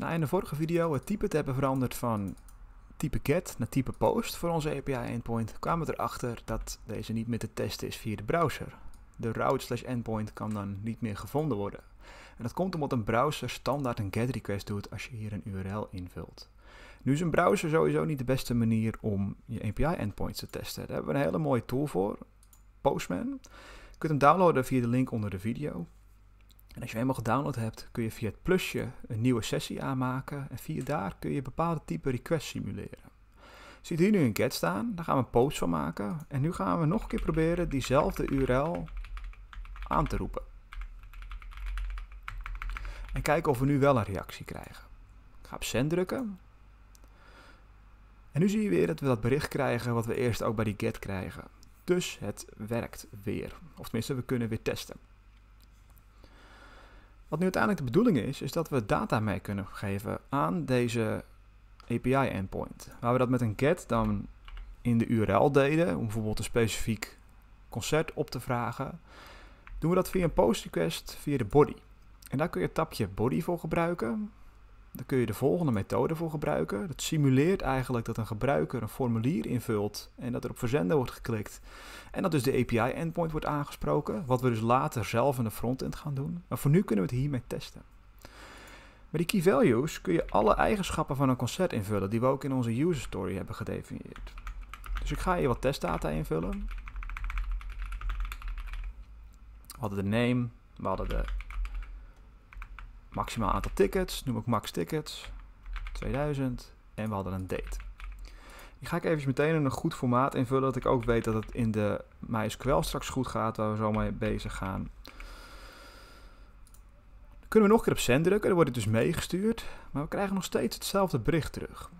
Nou, in de vorige video het type te hebben veranderd van type get naar type post voor onze API-endpoint, kwamen we erachter dat deze niet meer te testen is via de browser. De route slash endpoint kan dan niet meer gevonden worden. En dat komt omdat een browser standaard een get request doet als je hier een URL invult. Nu is een browser sowieso niet de beste manier om je API-endpoints te testen. Daar hebben we een hele mooie tool voor, Postman. Je kunt hem downloaden via de link onder de video. En als je helemaal gedownload hebt, kun je via het plusje een nieuwe sessie aanmaken en via daar kun je bepaalde type requests simuleren. Ziet hier nu een get staan, daar gaan we een post van maken en nu gaan we nog een keer proberen diezelfde URL aan te roepen. En kijken of we nu wel een reactie krijgen. Ik ga op send drukken. En nu zie je weer dat we dat bericht krijgen wat we eerst ook bij die get krijgen. Dus het werkt weer. Of tenminste, we kunnen weer testen. Wat nu uiteindelijk de bedoeling is, is dat we data mee kunnen geven aan deze API endpoint. Waar we dat met een get dan in de URL deden, om bijvoorbeeld een specifiek concert op te vragen, doen we dat via een post request via de body. En daar kun je het tabje body voor gebruiken. Dan kun je de volgende methode voor gebruiken. Dat simuleert eigenlijk dat een gebruiker een formulier invult en dat er op verzenden wordt geklikt. En dat dus de API-endpoint wordt aangesproken, wat we dus later zelf in de frontend gaan doen. Maar voor nu kunnen we het hiermee testen. Met die key values kun je alle eigenschappen van een concert invullen die we ook in onze user story hebben gedefinieerd. Dus ik ga hier wat testdata invullen. We hadden de name, we hadden de maximaal aantal tickets, noem ik max tickets, 2000. En we hadden een date. Die ga ik even meteen in een goed formaat invullen, dat ik ook weet dat het in de MySQL straks goed gaat, waar we zo mee bezig gaan. Dan kunnen we nog een keer op send drukken, dan wordt het dus meegestuurd, maar we krijgen nog steeds hetzelfde bericht terug.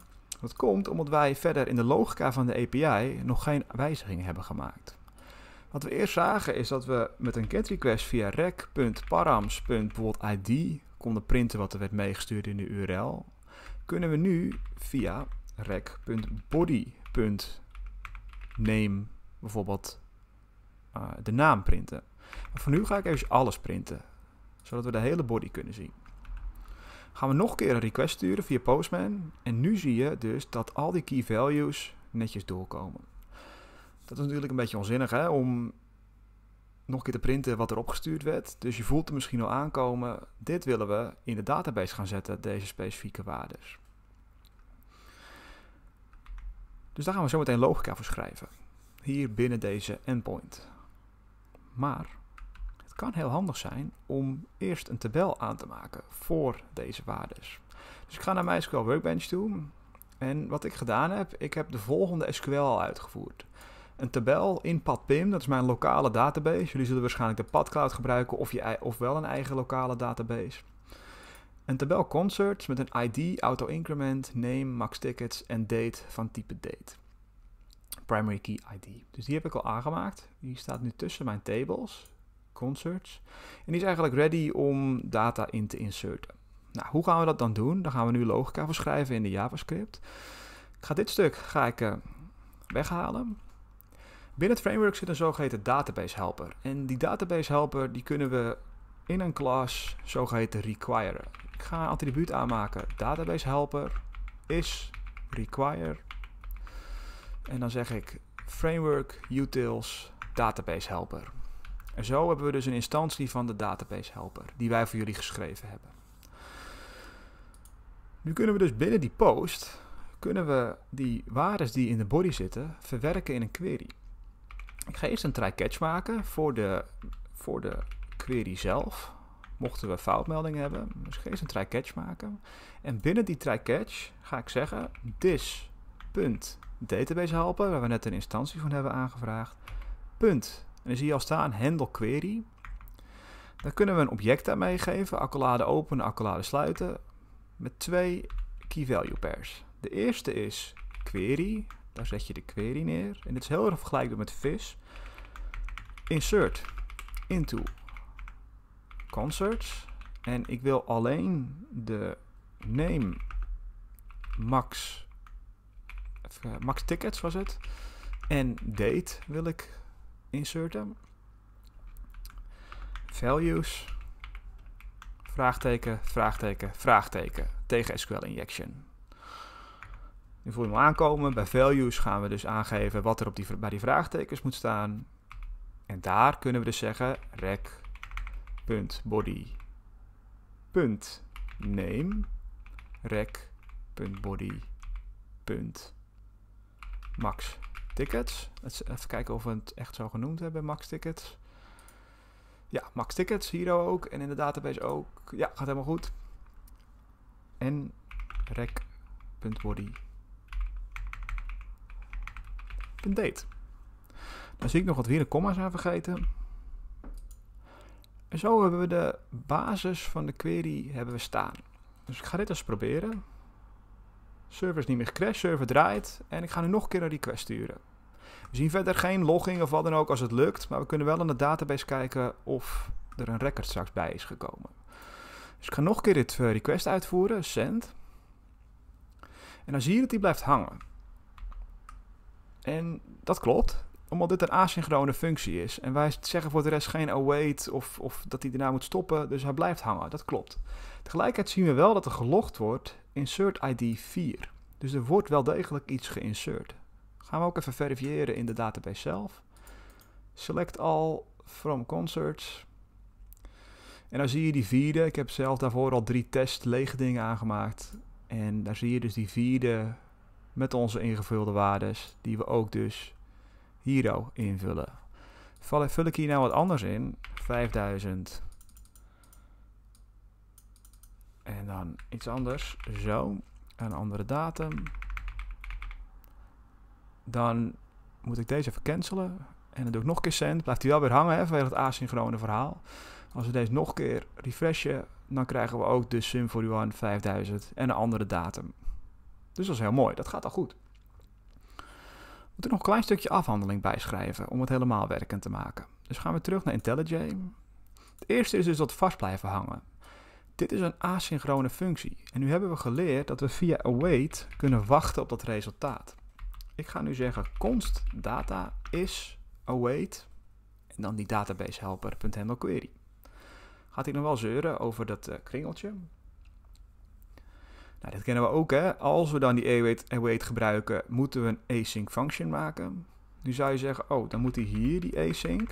Dat komt omdat wij verder in de logica van de API nog geen wijzigingen hebben gemaakt. Wat we eerst zagen is dat we met een get request via rec.params.bijvoorbeeld konden printen wat er werd meegestuurd in de URL, kunnen we nu via rec.body.name bijvoorbeeld eh, de naam printen. Maar voor nu ga ik even alles printen, zodat we de hele body kunnen zien. Gaan we nog een keer een request sturen via Postman. En nu zie je dus dat al die key values netjes doorkomen. Dat is natuurlijk een beetje onzinnig hè, om nog een keer te printen wat er opgestuurd werd. Dus je voelt er misschien al aankomen. Dit willen we in de database gaan zetten, deze specifieke waarden. Dus daar gaan we zo meteen logica voor schrijven. Hier binnen deze endpoint. Maar het kan heel handig zijn om eerst een tabel aan te maken voor deze waarden. Dus ik ga naar MySQL Workbench toe. En wat ik gedaan heb, ik heb de volgende SQL al uitgevoerd een tabel in PadPim. Dat is mijn lokale database. Jullie zullen waarschijnlijk de PadCloud gebruiken of, je, of wel een eigen lokale database. Een tabel concerts met een ID, auto-increment, name, max tickets en date van type date. Primary key ID. Dus die heb ik al aangemaakt. Die staat nu tussen mijn tables, concerts. En die is eigenlijk ready om data in te inserten. Nou, hoe gaan we dat dan doen? Dan gaan we nu logica voor schrijven in de JavaScript. Ik ga dit stuk ga ik, eh, weghalen. Binnen het framework zit een zogeheten database helper. En die database helper die kunnen we in een class zogeheten requiren. Ik ga een attribuut aanmaken. Database helper is require. En dan zeg ik framework utils database helper. En zo hebben we dus een instantie van de database helper die wij voor jullie geschreven hebben. Nu kunnen we dus binnen die post kunnen we die waardes die in de body zitten verwerken in een query. Ik ga eerst een try catch maken voor de, voor de query zelf. Mochten we foutmeldingen hebben. Dus ik ga eerst een try catch maken. En binnen die try catch ga ik zeggen this.database helpen, waar we net een instantie van hebben aangevraagd. Punt. En dan zie je al staan handle query. Dan kunnen we een object aan meegeven, accolade openen, accolade sluiten, met twee key value pairs. De eerste is query, daar zet je de query neer. En dit is heel erg vergelijkbaar met vis. Insert into concerts. En ik wil alleen de name max, eh, max tickets was het. En date wil ik inserten. Values. Vraagteken, vraagteken, vraagteken. Tegen SQL injection. Nu voel je hem aankomen. Bij values gaan we dus aangeven wat er op die, bij die vraagtekens moet staan. En daar kunnen we dus zeggen rec.body.name max tickets. Even kijken of we het echt zo genoemd hebben, max tickets. Ja, max tickets, hier ook. En in de database ook. Ja, gaat helemaal goed. En rec.body.maxtickets een date. Dan zie ik nog wat we hier de comma's aan vergeten. En zo hebben we de basis van de query hebben we staan. Dus ik ga dit eens proberen. Server is niet meer gecrashed, server draait. En ik ga nu nog een keer een request sturen. We zien verder geen logging of wat dan ook als het lukt. Maar we kunnen wel in de database kijken of er een record straks bij is gekomen. Dus ik ga nog een keer dit eh, request uitvoeren, send. En dan zie je dat die blijft hangen. En dat klopt, omdat dit een asynchrone functie is. En wij zeggen voor de rest geen await oh of, of dat hij daarna moet stoppen, dus hij blijft hangen. Dat klopt. Tegelijkertijd zien we wel dat er gelogd wordt insert ID 4. Dus er wordt wel degelijk iets geïnsert. Gaan we ook even verifiëren in de database zelf. Select all from concerts. En dan zie je die vierde. Ik heb zelf daarvoor al drie test lege dingen aangemaakt. En daar zie je dus die vierde met onze ingevulde waardes, die we ook dus hier ook invullen. ik, vul ik hier nou wat anders in, 5000 en dan iets anders, zo, een andere datum, dan moet ik deze even cancelen. En dan doe ik nog een keer send. Blijft hij wel weer hangen hè, vanwege het asynchrone verhaal. Als we deze nog een keer refreshen, dan krijgen we ook de Symfony One 5000 en een andere datum. Dus dat is heel mooi, dat gaat al goed. We moeten nog een klein stukje afhandeling bijschrijven om het helemaal werkend te maken. Dus gaan we terug naar IntelliJ. Het eerste is dus dat vast blijven hangen. Dit is een asynchrone functie en nu hebben we geleerd dat we via await kunnen wachten op dat resultaat. Ik ga nu zeggen const data is await en dan die database query. Gaat hij nog wel zeuren over dat eh, kringeltje? Nou, dat kennen we ook, hè. Als we dan die await, await gebruiken, moeten we een async function maken. Nu zou je zeggen, oh, dan moet hij hier die async.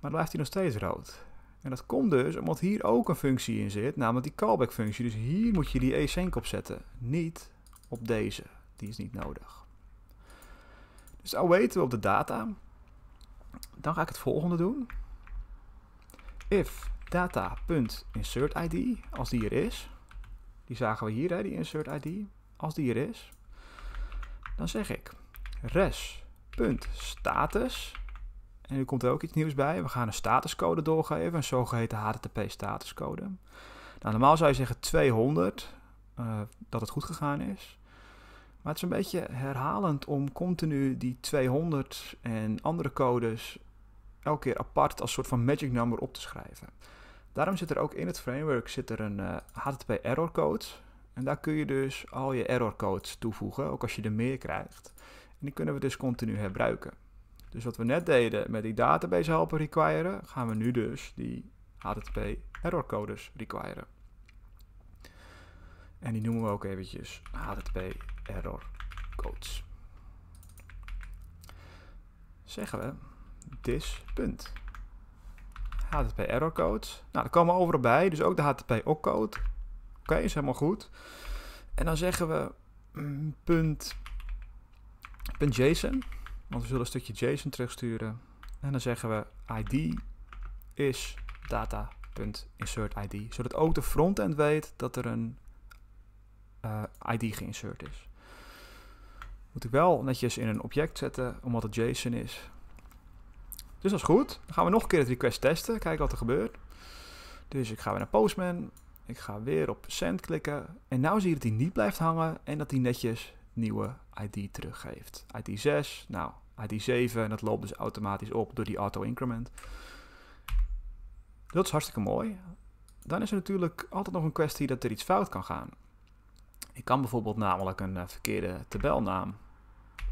Maar dan blijft hij nog steeds rood. En dat komt dus omdat hier ook een functie in zit, namelijk die callback functie. Dus hier moet je die async op zetten, niet op deze. Die is niet nodig. Dus al weten we op de data. Dan ga ik het volgende doen. If data.insertID, als die er is, die zagen we hier, hè, die insert ID, als die er is, dan zeg ik res.status, en nu komt er ook iets nieuws bij, we gaan een statuscode doorgeven, een zogeheten HTTP statuscode. Nou, normaal zou je zeggen 200, eh, dat het goed gegaan is. Maar het is een beetje herhalend om continu die 200 en andere codes elke keer apart als soort van magic number op te schrijven. Daarom zit er ook in het framework zit er een HTTP eh, error code. En daar kun je dus al je error codes toevoegen, ook als je er meer krijgt. En die kunnen we dus continu herbruiken. Dus wat we net deden met die database helpen requiren, gaan we nu dus die HTTP error codes requiren. En die noemen we ook eventjes HTTP error codes. Zeggen we this. Punt. HTTP error code. Nou, daar komen overal bij, dus ook de HTTP opcode. code. Oké, is helemaal goed. En dan zeggen we mm, punt, punt .json, want we zullen een stukje JSON terugsturen. En dan zeggen we ID is ID, zodat ook de frontend weet dat er een eh, ID geïnsert is. Moet ik wel netjes in een object zetten, omdat het JSON is. Dus dat is goed. Dan gaan we nog een keer het request testen. Kijken wat er gebeurt. Dus ik ga weer naar Postman. Ik ga weer op send klikken. En nu zie je dat hij niet blijft hangen. En dat hij netjes nieuwe ID teruggeeft. ID 6, nou ID 7. En dat loopt dus automatisch op door die auto-increment. Dat is hartstikke mooi. Dan is er natuurlijk altijd nog een kwestie dat er iets fout kan gaan. Ik kan bijvoorbeeld namelijk een eh, verkeerde tabelnaam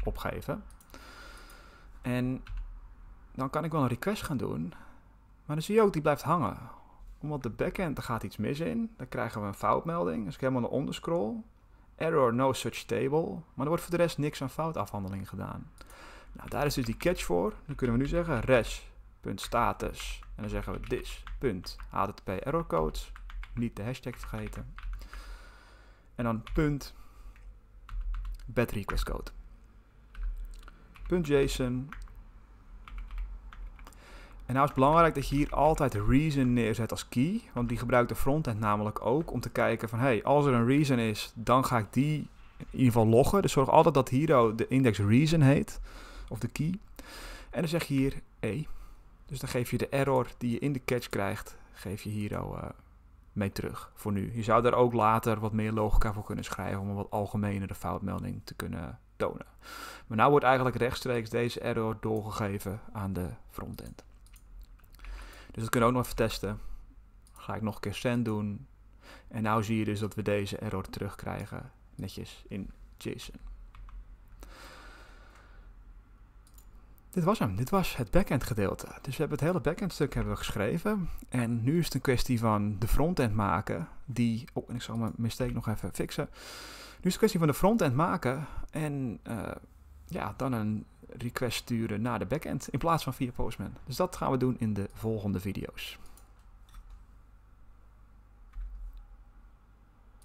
opgeven. En dan kan ik wel een request gaan doen. Maar dan zie je ook, die blijft hangen. Omdat de backend, er gaat iets mis in. Dan krijgen we een foutmelding. Dus ik helemaal naar onder scroll. Error no such table. Maar er wordt voor de rest niks aan foutafhandeling gedaan. Nou, daar is dus die catch voor. Dan kunnen we nu zeggen res.status. En dan zeggen we this.http errorcodes. Niet de hashtag vergeten. En dan punt bad request code. .json en nou is het belangrijk dat je hier altijd reason neerzet als key, want die gebruikt de frontend namelijk ook om te kijken van hey, als er een reason is, dan ga ik die in ieder geval loggen. Dus zorg altijd dat hero de index reason heet, of de key. En dan zeg je hier E. Dus dan geef je de error die je in de catch krijgt, geef je hero uh, eh, mee terug voor nu. Je zou daar ook later wat meer logica voor kunnen schrijven om een wat algemenere foutmelding te kunnen tonen. Maar nou wordt eigenlijk rechtstreeks deze error doorgegeven aan de frontend. Dus dat kunnen we ook nog even testen. ga ik nog een keer send doen. En nou zie je dus dat we deze error terugkrijgen. Netjes in JSON. Dit was hem. Dit was het backend gedeelte. Dus we hebben het hele backend stuk hebben we geschreven. En nu is het een kwestie van de frontend maken. Die. Oh, en ik zal mijn mistake nog even fixen. Nu is het een kwestie van de frontend maken. En eh, ja, dan een request sturen naar de backend in plaats van via Postman. Dus dat gaan we doen in de volgende video's.